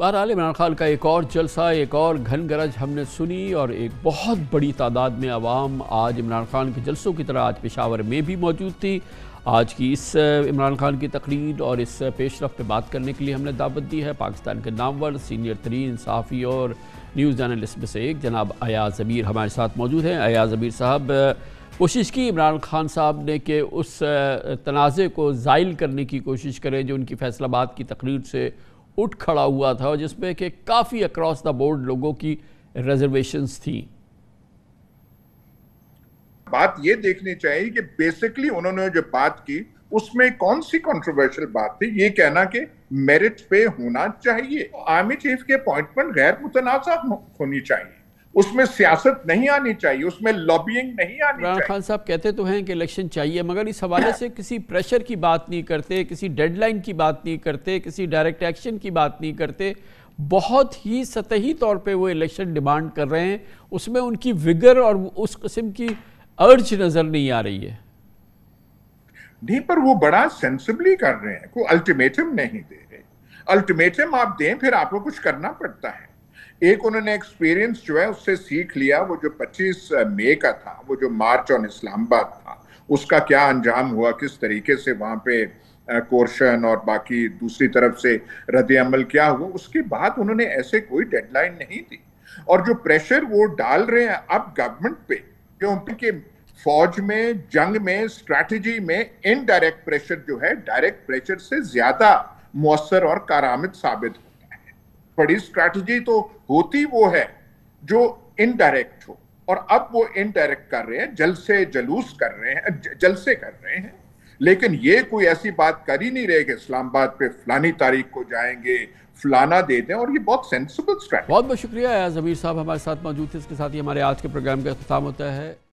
बहरहाल इमरान खान का एक और जलसा एक और घन गरज हमने सुनी और एक बहुत बड़ी तादाद में आवाम आज इमरान खान के जलसों की तरह आज पेशावर में भी मौजूद थी आज की इस इमरान खान की तकरीर और इस पेशरफ पे बात करने के लिए हमने दावत दी है पाकिस्तान के नामवर सीनियर तरीन सहाफ़ी और न्यूज़ जर्नलिस्ट में से एक जनाब अयाज अमीर हमारे साथ मौजूद हैं अयाज अमीर साहब कोशिश की इमरान खान साहब ने कि उस तनाज़े को ज़ाइल करने की कोशिश करें जो उनकी फैसलाबाद की तकरीर से उठ खड़ा हुआ था जिसमें कि काफ़ी अक्रॉस द बोर्ड लोगों की रिजर्वेशंस थी बात ये देखनी चाहिए कि बेसिकली उन्होंने जो बात की उसमें कौन सी कंट्रोवर्शियल बात थी ये कहना कि मेरिट पे होना चाहिए आर्मी तो चीफ के अपॉइंटमेंट गैर मुतनाजा होनी चाहिए उसमें सियासत नहीं आनी चाहिए उसमें लॉबिंग नहीं आनी चाहिए खान साहब कहते तो हैं कि इलेक्शन चाहिए मगर इस हवाले से किसी प्रेशर की बात नहीं करते किसी डेडलाइन की बात नहीं करते किसी डायरेक्ट एक्शन की बात नहीं करते बहुत ही सतही तौर पे वो इलेक्शन डिमांड कर रहे हैं उसमें उनकी विगर और उस किस्म की अर्ज नज़र नहीं आ रही है नहीं पर वो बड़ा सेंसिबली कर रहे हैं कोई अल्टीमेटम नहीं दे रहे अल्टीमेटम आप दें फिर आपको कुछ करना पड़ता है एक उन्होंने एक्सपीरियंस जो है उससे सीख लिया वो जो 25 मई का था वो जो मार्च ऑन इस्लामाबाद था उसका क्या अंजाम हुआ किस तरीके से वहां पे कोर्शन और बाकी दूसरी तरफ से रद्द अमल क्या हुआ उसके बाद उन्होंने ऐसे कोई डेडलाइन नहीं दी और जो प्रेशर वो डाल रहे हैं अब गवर्नमेंट पे क्योंकि फौज में जंग में स्ट्रैटेजी में इनडायरेक्ट प्रेशर जो है डायरेक्ट प्रेशर से ज्यादा मौसर और कारामद साबित बड़ी स्ट्रैटेजी तो होती वो है जो इनडायरेक्ट हो और अब वो इनडायरेक्ट कर रहे हैं जल से जलूस कर रहे हैं जल से कर रहे हैं लेकिन ये कोई ऐसी बात कर ही नहीं रहे कि इस्लामाबाद पे फलानी तारीख को जाएंगे फलाना दे दें और ये बहुत सेंसिबल स्ट्रैटेजी बहुत बहुत शुक्रिया जमीर साहब हमारे साथ मौजूद थे इसके साथ ही हमारे आज के प्रोग्राम का अख्ताम होता है